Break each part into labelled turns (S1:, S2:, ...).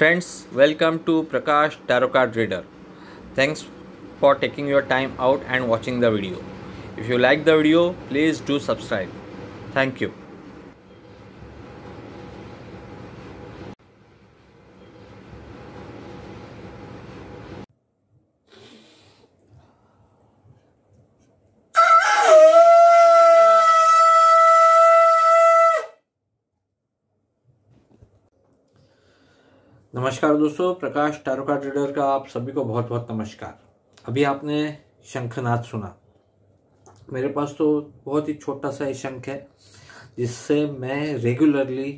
S1: Friends, welcome to Prakash Tarot Card Reader. Thanks for taking your time out and watching the video. If you like the video, please do subscribe. Thank you. नमस्कार दोस्तों प्रकाश टारोका trader का आप सभी को बहुत बहुत नमस्कार अभी आपने शंखनाद सुना मेरे पास तो बहुत ही छोटा सा शंख है जिससे मैं रेगुलरली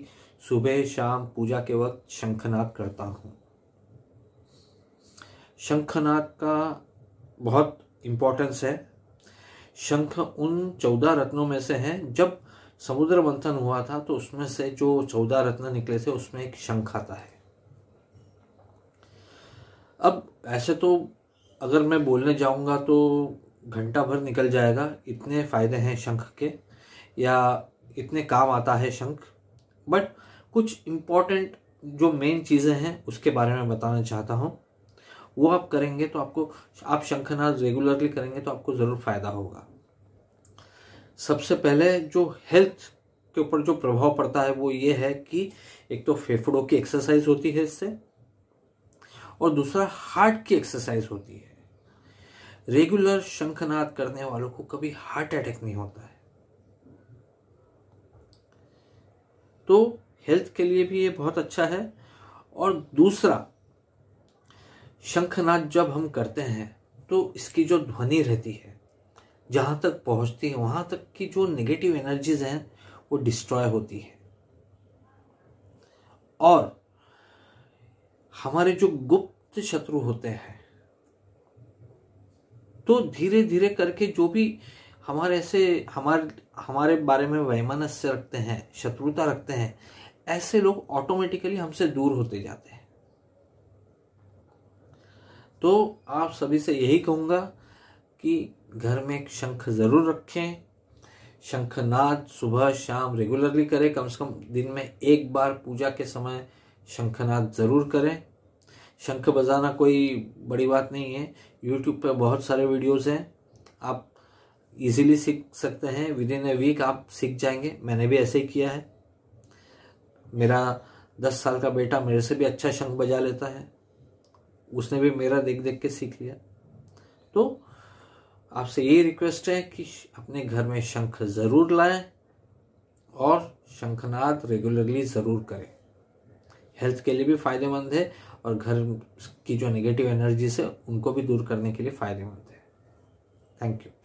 S1: सुबह शाम पूजा के वक्त शंखनाद करता हूँ शंखनाद का बहुत इम्पोर्टेंस है शंख उन चौदह रत्नों में से हैं जब समुद्र मंथन हुआ था तो उसमें से जो चौदह रत्न निकले थे उसमें एक शंख आता है अब ऐसे तो अगर मैं बोलने जाऊँगा तो घंटा भर निकल जाएगा इतने फ़ायदे हैं शंख के या इतने काम आता है शंख बट कुछ इम्पॉर्टेंट जो मेन चीज़ें हैं उसके बारे में बताना चाहता हूँ वो आप करेंगे तो आपको आप शंखनाद रेगुलरली करेंगे तो आपको ज़रूर फ़ायदा होगा सबसे पहले जो हेल्थ के ऊपर जो प्रभाव पड़ता है वो ये है कि एक तो फेफड़ों की एक्सरसाइज होती है इससे और दूसरा हार्ट की एक्सरसाइज होती है रेगुलर शंखनाद करने वालों को कभी हार्ट अटैक नहीं होता है तो हेल्थ के लिए भी ये बहुत अच्छा है और दूसरा शंखनाद जब हम करते हैं तो इसकी जो ध्वनि रहती है जहां तक पहुंचती है वहां तक की जो नेगेटिव एनर्जीज हैं वो डिस्ट्रॉय होती है और हमारे जो गुप्त सत्य शत्रु होते हैं तो धीरे धीरे करके जो भी हमारे ऐसे हमारे हमारे बारे में वैमनस्य रखते हैं शत्रुता रखते हैं ऐसे लोग ऑटोमेटिकली हमसे दूर होते जाते हैं तो आप सभी से यही कहूंगा कि घर में एक शंख ज़रूर रखें शंखनाद सुबह शाम रेगुलरली करें कम से कम दिन में एक बार पूजा के समय शंखनाद ज़रूर करें शंख बजाना कोई बड़ी बात नहीं है यूट्यूब पर बहुत सारे वीडियोस हैं आप इजीली सीख सकते हैं विद इन ए वीक आप सीख जाएंगे मैंने भी ऐसे ही किया है मेरा दस साल का बेटा मेरे से भी अच्छा शंख बजा लेता है उसने भी मेरा देख देख के सीख लिया तो आपसे ये रिक्वेस्ट है कि अपने घर में शंख ज़रूर लाएं और शंखनाद रेगुलरली ज़रूर करें हेल्थ के लिए भी फ़ायदेमंद है और घर की जो नेगेटिव एनर्जी से उनको भी दूर करने के लिए फ़ायदेमंद है थैंक यू